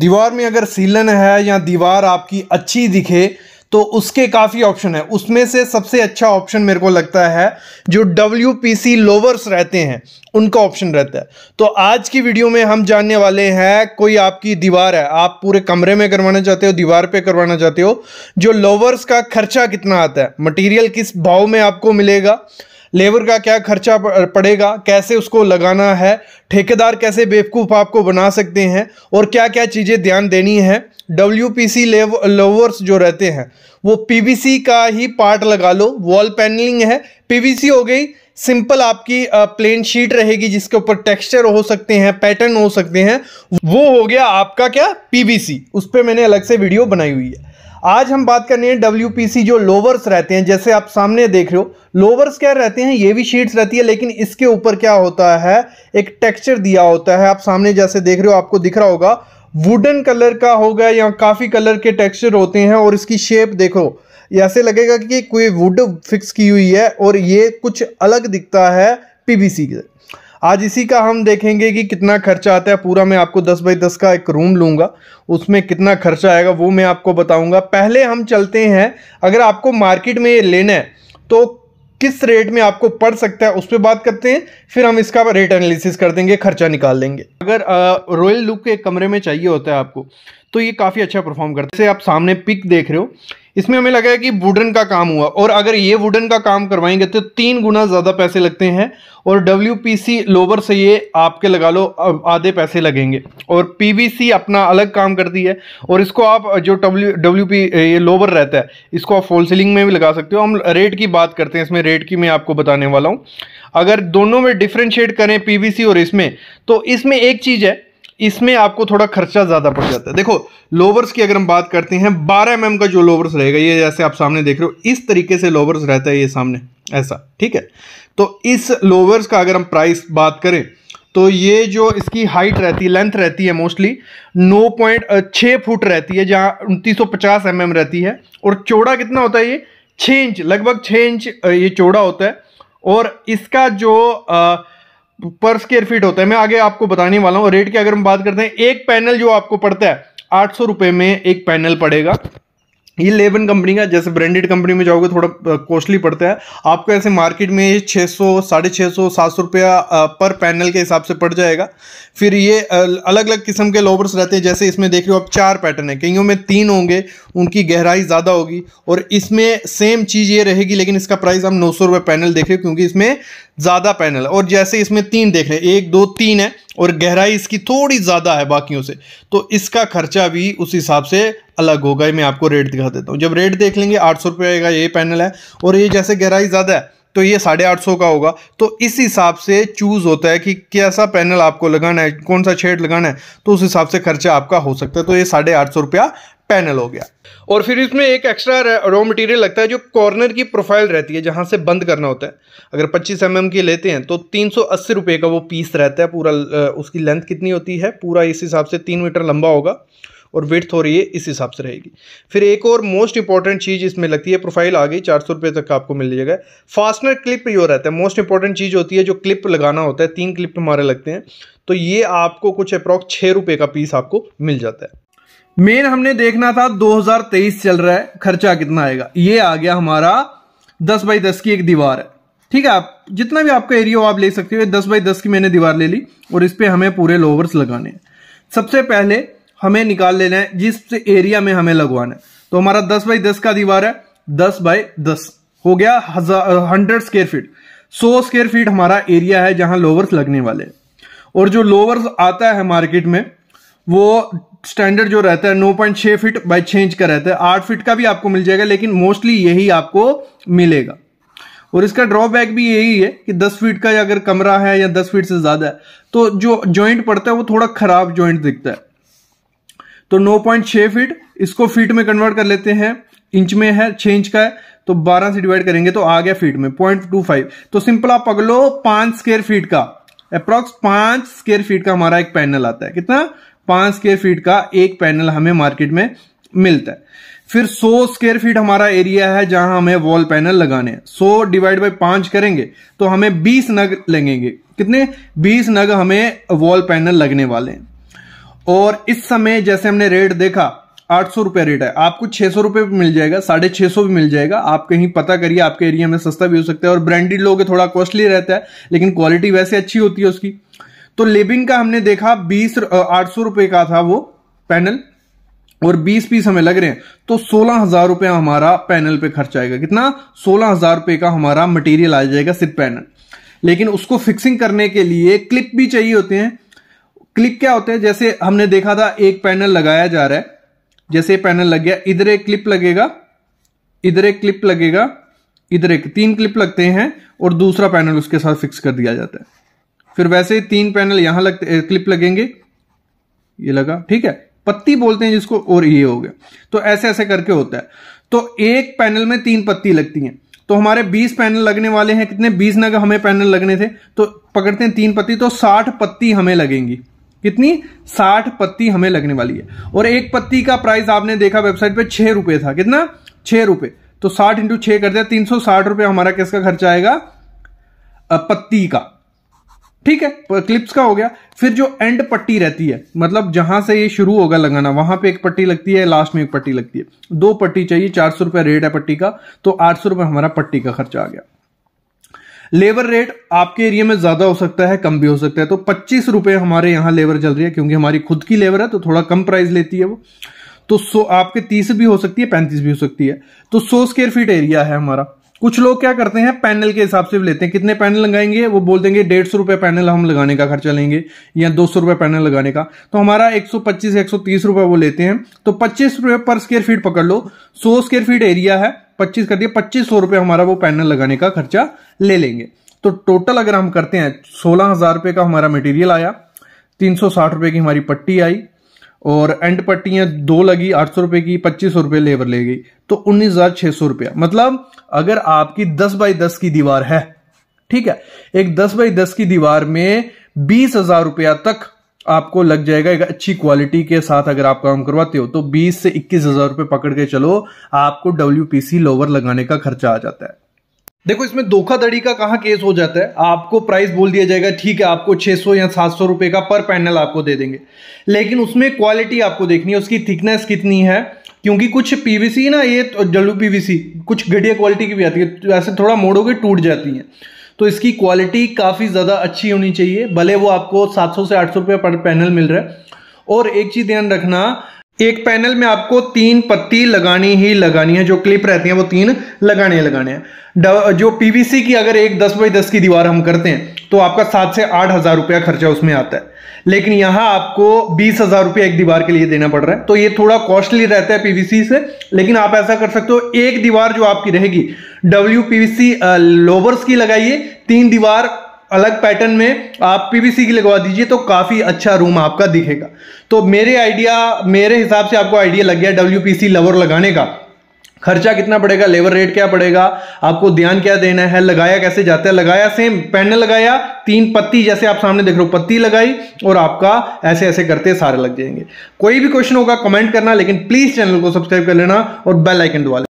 दीवार में अगर सीलन है या दीवार आपकी अच्छी दिखे तो उसके काफ़ी ऑप्शन है उसमें से सबसे अच्छा ऑप्शन मेरे को लगता है जो डब्ल्यू पी सी लोवर्स रहते हैं उनका ऑप्शन रहता है तो आज की वीडियो में हम जानने वाले हैं कोई आपकी दीवार है आप पूरे कमरे में करवाना चाहते हो दीवार पे करवाना चाहते हो जो लोवर्स का खर्चा कितना आता है मटेरियल किस भाव में आपको मिलेगा लेबर का क्या खर्चा पड़ेगा कैसे उसको लगाना है ठेकेदार कैसे बेवकूफ़ आपको बना सकते हैं और क्या क्या चीज़ें ध्यान देनी है डब्ल्यू पी सी लवर्स जो रहते हैं वो पी वी सी का ही पार्ट लगा लो वॉल पैनलिंग है पी वी सी हो गई सिंपल आपकी प्लेन शीट रहेगी जिसके ऊपर टेक्सचर हो सकते हैं पैटर्न हो सकते हैं वो हो गया आपका क्या पीवीसी उस पर मैंने अलग से वीडियो बनाई हुई है आज हम बात करनी है डब्ल्यू जो लोवर्स रहते हैं जैसे आप सामने देख रहे हो लोवर्स क्या रहते हैं ये भी शीट्स रहती है लेकिन इसके ऊपर क्या होता है एक टेक्सचर दिया होता है आप सामने जैसे देख रहे हो आपको दिख रहा होगा वुडन कलर का होगा या काफ़ी कलर के टेक्सचर होते हैं और इसकी शेप देखो ऐसे लगेगा कि कोई वुड फिक्स की हुई है और ये कुछ अलग दिखता है पीबीसी के आज इसी का हम देखेंगे कि कितना खर्चा आता है पूरा मैं आपको 10 बाई 10 का एक रूम लूंगा उसमें कितना खर्चा आएगा वो मैं आपको बताऊंगा पहले हम चलते हैं अगर आपको मार्केट में ये लेना है तो किस रेट में आपको पड़ सकता है उस पर बात करते हैं फिर हम इसका रेट एनालिसिस कर देंगे खर्चा निकाल देंगे अगर रॉयल लुक के कमरे में चाहिए होता है आपको तो ये काफ़ी अच्छा परफॉर्म करते हैं आप सामने पिक देख रहे हो इसमें हमें लगा है कि वुडन का काम हुआ और अगर ये वुडन का काम करवाएंगे तो तीन गुना ज़्यादा पैसे लगते हैं और डब्ल्यू लोवर से ये आपके लगा लो आधे पैसे लगेंगे और पी अपना अलग काम करती है और इसको आप जो डब्ल्यू डब्ल्यू ये लोवर रहता है इसको आप होल में भी लगा सकते हो हम रेट की बात करते हैं इसमें रेट की मैं आपको बताने वाला हूँ अगर दोनों में डिफ्रेंशिएट करें पी और इसमें तो इसमें एक चीज़ है इसमें आपको थोड़ा खर्चा ज़्यादा पड़ जाता है देखो लोवर्स की अगर हम बात करते हैं 12 एम mm का जो लोवर्स रहेगा ये जैसे आप सामने देख रहे हो इस तरीके से लोवर्स रहता है ये सामने ऐसा ठीक है तो इस लोवर्स का अगर हम प्राइस बात करें तो ये जो इसकी हाइट रहती है लेंथ रहती है मोस्टली नौ पॉइंट छः फुट रहती है जहाँ उनतीस सौ पचास एम एम रहती है और चौड़ा कितना होता है ये छः इंच लगभग छः इंच ये चौड़ा होता है और इसका जो आ, पर स्क्वेयर फीट होता है मैं आगे आपको बताने वाला हूँ रेट की अगर हम बात करते हैं एक पैनल जो आपको पड़ता है आठ सौ रुपये में एक पैनल पड़ेगा ये लेवन कंपनी का जैसे ब्रांडेड कंपनी में जाओगे थोड़ा कॉस्टली पड़ता है आपको ऐसे मार्केट में छः सौ साढ़े छः सौ सात सौ रुपया पर पैनल के हिसाब से पड़ जाएगा फिर ये अलग अलग किस्म के लोवर्स रहते हैं जैसे इसमें देख रहे हो आप चार पैटर्न है कईयों में तीन होंगे उनकी गहराई ज़्यादा होगी और इसमें सेम चीज़ ये रहेगी लेकिन इसका प्राइस हम नौ सौ पैनल देख रहे हो क्योंकि इसमें ज़्यादा पैनल और जैसे इसमें तीन देख रहे हैं एक दो तीन है और गहराई इसकी थोड़ी ज़्यादा है बाकियों से तो इसका खर्चा भी उस हिसाब से अलग होगा मैं आपको रेट दिखा देता हूँ जब रेट देख लेंगे आठ सौ रुपये का ये पैनल है और ये जैसे गहराई ज़्यादा है तो ये साढ़े आठ सौ का होगा तो इस हिसाब से चूज़ होता है कि कैसा पैनल आपको लगाना है कौन सा छेड लगाना है तो उस हिसाब से खर्चा आपका हो सकता है तो ये साढ़े आठ सौ रुपया पैनल हो गया और फिर इसमें एक एक्स्ट्रा रॉ मटेरियल लगता है जो कॉर्नर की प्रोफाइल रहती है जहाँ से बंद करना होता है अगर 25 एम की लेते हैं तो तीन सौ रुपये का वो पीस रहता है पूरा उसकी लेंथ कितनी होती है पूरा इस हिसाब से तीन मीटर लंबा होगा और विथ हो रही है इस हिसाब से रहेगी फिर एक और मोस्ट इंपॉर्टेंट चीज़ इसमें लगती है प्रोफाइल आ गई चार सौ रुपये तक आपको मिल जाएगा फास्टनर क्लिप जो रहता है मोस्ट इंपॉर्टेंट चीज़ होती है जो क्लिप लगाना होता है तीन क्लिप हमारे लगते हैं तो ये आपको कुछ अप्रॉक्स छः रुपये का पीस आपको मिल जाता है मेन हमने देखना था 2023 चल रहा है खर्चा कितना आएगा ये आ गया हमारा 10 बाई 10 की एक दीवार है ठीक है आप जितना भी आपका एरिया हो आप ले सकते हो 10 बाई 10 की मैंने दीवार ले ली और इस पर हमें पूरे लोवर्स लगाने हैं सबसे पहले हमें निकाल लेना है जिस एरिया में हमें लगवाना है तो हमारा 10 बाई 10 का दीवार है 10 बाई 10 हो गया हंड्रेड स्क्वेयर फीट सौ स्क्वेयर फीट हमारा एरिया है जहां लोवर्स लगने वाले और जो लोवर्स आता है मार्केट में वो स्टैंडर्ड जो रहता है नौ पॉइंट छह फिट बाई छह इंच का रहता है आठ फिट का भी आपको मिल जाएगा लेकिन मोस्टली यही आपको मिलेगा और इसका ड्रॉबैक भी यही है कि दस फीट का अगर कमरा है या दस फीट से ज़्यादा है तो जो ज्वाइंट पड़ता है वो थोड़ा ख़राब ज्वाइंट दिखता है तो पॉइंट छह फीट इसको फीट में कन्वर्ट कर लेते हैं इंच में है छह इंच का है तो बारह से डिवाइड करेंगे तो आ गया फीट में पॉइंट टू फाइव तो सिंपल आप अगलो पांच स्क्वेयर फीट का अप्रोक्स पांच स्केयर फीट का हमारा एक पैनल आता है कितना पाँच स्क्वेयर फीट का एक पैनल हमें मार्केट में मिलता है फिर 100 स्क्वायर फीट हमारा एरिया है जहां हमें वॉल पैनल लगाने हैं 100 डिवाइड बाय पांच करेंगे तो हमें 20 नग लगेंगे कितने 20 नग हमें वॉल पैनल लगने वाले हैं और इस समय जैसे हमने रेट देखा आठ सौ रुपया रेट है आपको छह सौ रुपये भी मिल जाएगा साढ़े छह सौ भी मिल जाएगा आप कहीं पता करिए आपके एरिया में सस्ता भी हो सकता है और ब्रांडेड लोग थोड़ा कॉस्टली रहता है लेकिन क्वालिटी वैसे अच्छी होती है उसकी तो लेबिंग का हमने देखा बीस आठ सौ रुपए का था वो पैनल और 20 पीस हमें लग रहे हैं तो सोलह हजार रुपया हमारा पैनल पे खर्च आएगा कितना सोलह हजार रुपए का हमारा मटेरियल आ जाएगा सिर्फ पैनल लेकिन उसको फिक्सिंग करने के लिए क्लिप भी चाहिए होते हैं क्लिप क्या होते हैं जैसे हमने देखा था एक पैनल लगाया जा रहा है जैसे पैनल लग गया इधर एक क्लिप लगेगा इधर एक क्लिप लगेगा इधर एक तीन क्लिप लगते हैं और दूसरा पैनल उसके साथ फिक्स कर दिया जाता है फिर वैसे ही तीन पैनल यहां लगते क्लिप लगेंगे ये लगा ठीक है पत्ती बोलते हैं जिसको और ये हो गया तो ऐसे ऐसे करके होता है तो एक पैनल में तीन पत्ती लगती हैं तो हमारे 20 पैनल लगने वाले हैं कितने 20 नग हमें पैनल लगने थे तो पकड़ते हैं तीन पत्ती तो 60 पत्ती हमें लगेंगी कितनी 60 पत्ती हमें लगने वाली है और एक पत्ती का प्राइस आपने देखा वेबसाइट पे छह रुपए था कितना छह रुपए तो साठ इंटू छह कर दिया तीन सौ साठ रुपए हमारा किसका खर्चा आएगा पत्ती का ठीक है क्लिप्स का हो गया फिर जो एंड पट्टी रहती है मतलब जहां से ये शुरू होगा लगाना वहां पे एक पट्टी लगती है लास्ट में एक पट्टी लगती है दो पट्टी चाहिए चार सौ रुपये रेट है पट्टी का तो आठ सौ रुपये हमारा पट्टी का खर्चा आ गया लेबर रेट आपके एरिया में ज्यादा हो सकता है कम भी हो सकता है तो पच्चीस रुपये हमारे यहाँ लेबर चल रही है क्योंकि हमारी खुद की लेबर है तो थोड़ा कम प्राइस लेती है वो तो सो आपके तीस भी हो सकती है पैंतीस भी हो सकती है तो सौ स्क्वेयर फीट एरिया है हमारा कुछ लोग क्या करते हैं पैनल के हिसाब से भी लेते हैं कितने पैनल लगाएंगे वो बोल देंगे डेढ़ सौ रुपए पैनल हम लगाने का खर्चा लेंगे या दो सौ रुपए पैनल लगाने का तो हमारा एक सौ पच्चीस एक सौ तीस रुपए वो लेते हैं तो पच्चीस रुपए पर स्क्वेयर फीट पकड़ लो सौ स्क्वेयर फीट एरिया है पच्चीस कर दिया पच्चीस सौ रुपए हमारा वो पैनल लगाने का खर्चा ले लेंगे तो टोटल अगर हम करते हैं सोलह हजार रुपए का हमारा मटेरियल आया तीन सौ साठ रुपए की हमारी पट्टी आई और एंड पट्टियां दो लगी आठ सौ रुपए की पच्चीस सौ रुपये लेबर ले गई तो उन्नीस हज़ार छह सौ रुपया मतलब अगर आपकी दस बाई दस की दीवार है ठीक है एक दस बाई दस की दीवार में बीस हज़ार रुपया तक आपको लग जाएगा एक अच्छी क्वालिटी के साथ अगर आप काम करवाते हो तो बीस से इक्कीस हज़ार रुपए पकड़ के चलो आपको डब्ल्यू लोवर लगाने का खर्चा आ जाता है देखो इसमें धोखाधड़ी का कहाँ केस हो जाता है आपको प्राइस बोल दिया जाएगा ठीक है आपको 600 या 700 रुपए का पर पैनल आपको दे देंगे लेकिन उसमें क्वालिटी आपको देखनी है उसकी थिकनेस कितनी है क्योंकि कुछ पीवीसी ना ये तो जल्लू पीवीसी कुछ घटिया क्वालिटी की भी आती है तो ऐसे थोड़ा मोड़ोगे टूट जाती हैं तो इसकी क्वालिटी काफ़ी ज़्यादा अच्छी होनी चाहिए भले वो आपको सात से आठ रुपये पर पैनल मिल रहा है और एक चीज़ ध्यान रखना एक पैनल में आपको तीन पत्ती लगानी ही लगानी है जो क्लिप रहती है वो तीन लगाने लगाने हैं जो पीवीसी की अगर एक दस बाई दस की दीवार हम करते हैं तो आपका सात से आठ हज़ार रुपया खर्चा उसमें आता है लेकिन यहां आपको बीस हज़ार रुपया एक दीवार के लिए देना पड़ रहा है तो ये थोड़ा कॉस्टली रहता है पीवीसी से लेकिन आप ऐसा कर सकते हो एक दीवार जो आपकी रहेगी डब्ल्यू पीवीसी लोवर्स की लगाइए तीन दीवार अलग पैटर्न में आप पीवीसी की लगवा दीजिए तो काफ़ी अच्छा रूम आपका दिखेगा तो मेरे आइडिया मेरे हिसाब से आपको आइडिया लग गया डब्ल्यू लवर लगाने का खर्चा कितना पड़ेगा लेबर रेट क्या पड़ेगा आपको ध्यान क्या देना है लगाया कैसे जाता है लगाया सेम पैनल लगाया तीन पत्ती जैसे आप सामने देख रहे हो पत्ती लगाई और आपका ऐसे ऐसे करते सारे लग जाएंगे कोई भी क्वेश्चन होगा कमेंट करना लेकिन प्लीज चैनल को सब्सक्राइब कर लेना और बेल आइकन दबा